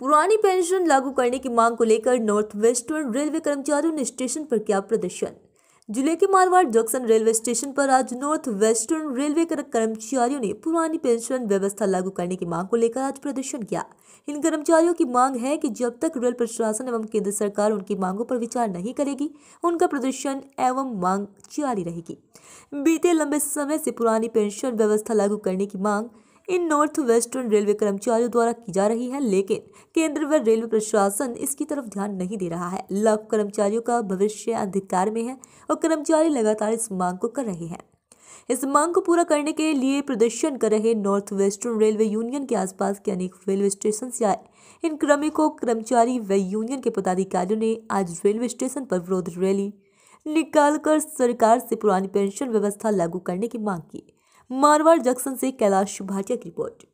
पुरानी पेंशन लागू करने की मांग को लेकर नॉर्थ वेस्टर्न रेलवे कर्मचारियों ने स्टेशन पर किया प्रदर्शन जिले के मारवाड़ जंक्शन रेलवे स्टेशन पर आज नॉर्थ वेस्टर्न रेलवे कर्मचारियों ने पुरानी पेंशन व्यवस्था लागू करने की मांग को लेकर आज प्रदर्शन किया इन कर्मचारियों की मांग है कि जब तक रेल प्रशासन एवं केंद्र सरकार उनकी मांगों पर विचार नहीं करेगी उनका प्रदर्शन एवं मांग जारी रहेगी बीते लंबे समय से पुरानी पेंशन व्यवस्था लागू करने की मांग इन नॉर्थ वेस्टर्न रेलवे कर्मचारियों द्वारा की जा रही है लेकिन केंद्र व रेलवे प्रशासन इसकी तरफ ध्यान नहीं दे रहा है लाख कर्मचारियों का भविष्य अधिकार में है और कर्मचारी लगातार इस मांग को कर रहे हैं इस मांग को पूरा करने के लिए प्रदर्शन कर रहे नॉर्थ वेस्टर्न रेलवे यूनियन के आसपास के अनेक रेलवे स्टेशन से आए इन क्रमिकों कर्मचारी व यूनियन के पदाधिकारियों ने आज रेलवे स्टेशन पर विरोध रैली निकालकर सरकार से पुरानी पेंशन व्यवस्था लागू करने की मांग की मारवाड़ जंक्शन से कैलाश भाटिया की रिपोर्ट